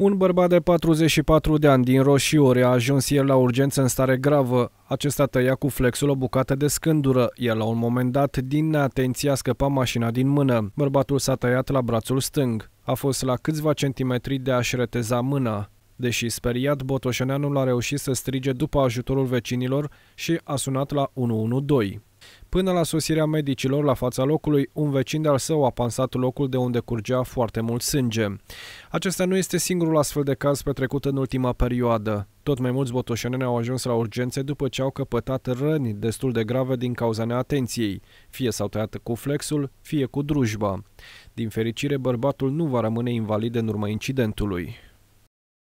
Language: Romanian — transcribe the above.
Un bărbat de 44 de ani din Roșiori a ajuns ieri la urgență în stare gravă. Acesta tăia cu flexul o bucată de scândură, iar la un moment dat, din a scăpat mașina din mână. Bărbatul s-a tăiat la brațul stâng. A fost la câțiva centimetri de a-și reteza mâna. Deși speriat, Botoșeneanul a reușit să strige după ajutorul vecinilor și a sunat la 112. Până la sosirea medicilor la fața locului, un vecin de-al său a pansat locul de unde curgea foarte mult sânge. Acesta nu este singurul astfel de caz petrecut în ultima perioadă. Tot mai mulți botoșeneni au ajuns la urgențe după ce au căpătat răni destul de grave din cauza neatenției. Fie s-au tăiat cu flexul, fie cu drujba. Din fericire, bărbatul nu va rămâne invalid în urma incidentului.